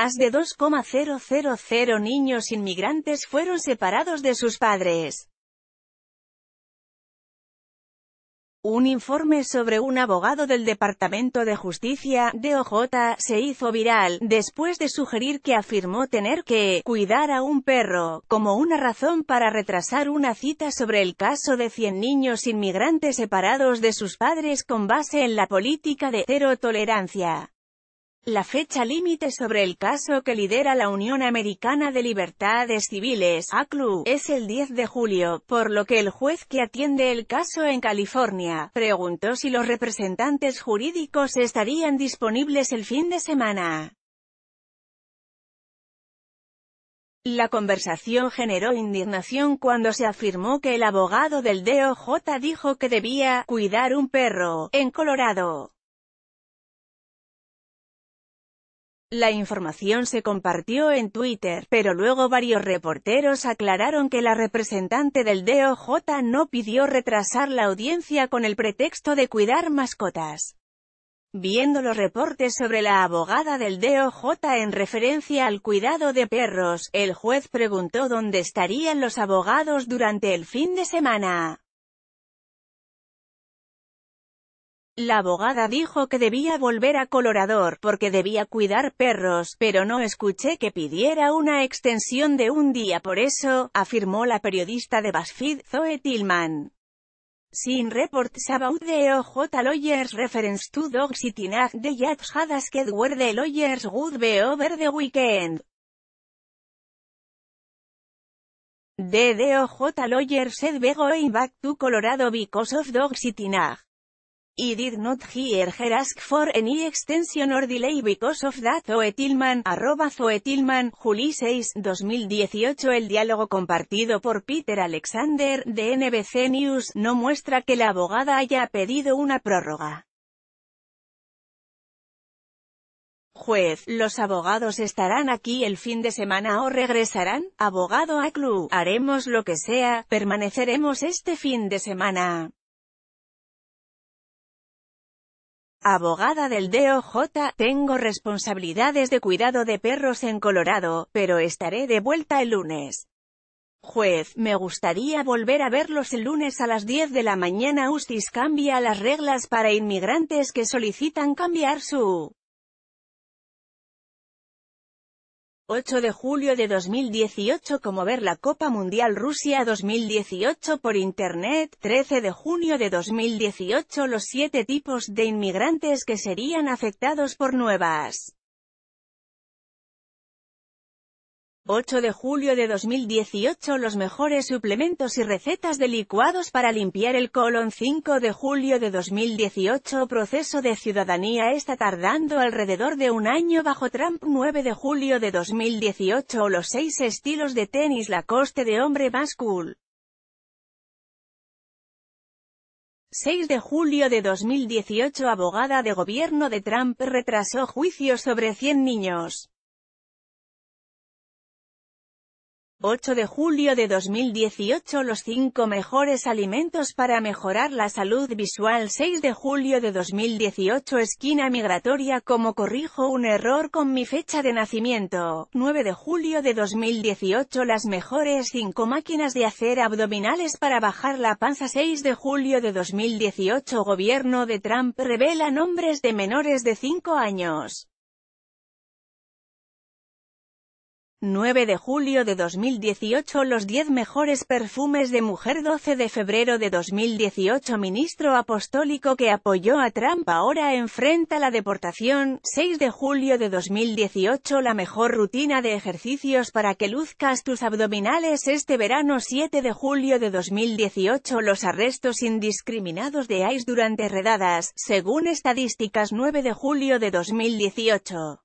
Más de 2,000 niños inmigrantes fueron separados de sus padres. Un informe sobre un abogado del Departamento de Justicia, DOJ, se hizo viral, después de sugerir que afirmó tener que «cuidar a un perro» como una razón para retrasar una cita sobre el caso de 100 niños inmigrantes separados de sus padres con base en la política de «cero tolerancia». La fecha límite sobre el caso que lidera la Unión Americana de Libertades Civiles, ACLU, es el 10 de julio, por lo que el juez que atiende el caso en California, preguntó si los representantes jurídicos estarían disponibles el fin de semana. La conversación generó indignación cuando se afirmó que el abogado del DOJ dijo que debía «cuidar un perro» en Colorado. La información se compartió en Twitter, pero luego varios reporteros aclararon que la representante del DOJ no pidió retrasar la audiencia con el pretexto de cuidar mascotas. Viendo los reportes sobre la abogada del DOJ en referencia al cuidado de perros, el juez preguntó dónde estarían los abogados durante el fin de semana. La abogada dijo que debía volver a Colorado porque debía cuidar perros, pero no escuché que pidiera una extensión de un día por eso, afirmó la periodista de BuzzFeed, Zoe Tillman. Sin report about DOJ lawyers reference to dog sitting at the had asked where the lawyers would be over the weekend. The DOJ lawyers said be going back to Colorado because of dog sitting He did not hear her ask for any extension or delay because of that Zoe Tillman, arroba Zoe Juli 6, 2018 El diálogo compartido por Peter Alexander, de NBC News, no muestra que la abogada haya pedido una prórroga. Juez, los abogados estarán aquí el fin de semana o regresarán, abogado a haremos lo que sea, permaneceremos este fin de semana. Abogada del DOJ, tengo responsabilidades de cuidado de perros en Colorado, pero estaré de vuelta el lunes. Juez, me gustaría volver a verlos el lunes a las 10 de la mañana. Ustis cambia las reglas para inmigrantes que solicitan cambiar su 8 de julio de 2018 como ver la Copa Mundial Rusia 2018 por Internet, 13 de junio de 2018 los siete tipos de inmigrantes que serían afectados por nuevas 8 de julio de 2018 Los mejores suplementos y recetas de licuados para limpiar el colon 5 de julio de 2018 Proceso de ciudadanía está tardando alrededor de un año bajo Trump 9 de julio de 2018 Los seis estilos de tenis La coste de hombre más cool 6 de julio de 2018 Abogada de gobierno de Trump retrasó juicio sobre 100 niños 8 de julio de 2018 Los 5 mejores alimentos para mejorar la salud visual 6 de julio de 2018 Esquina migratoria Como corrijo un error con mi fecha de nacimiento 9 de julio de 2018 Las mejores 5 máquinas de hacer abdominales para bajar la panza 6 de julio de 2018 Gobierno de Trump revela nombres de menores de 5 años 9 de julio de 2018 Los 10 mejores perfumes de mujer 12 de febrero de 2018 Ministro apostólico que apoyó a Trump ahora enfrenta la deportación 6 de julio de 2018 La mejor rutina de ejercicios para que luzcas tus abdominales este verano 7 de julio de 2018 Los arrestos indiscriminados de ICE durante redadas, según estadísticas 9 de julio de 2018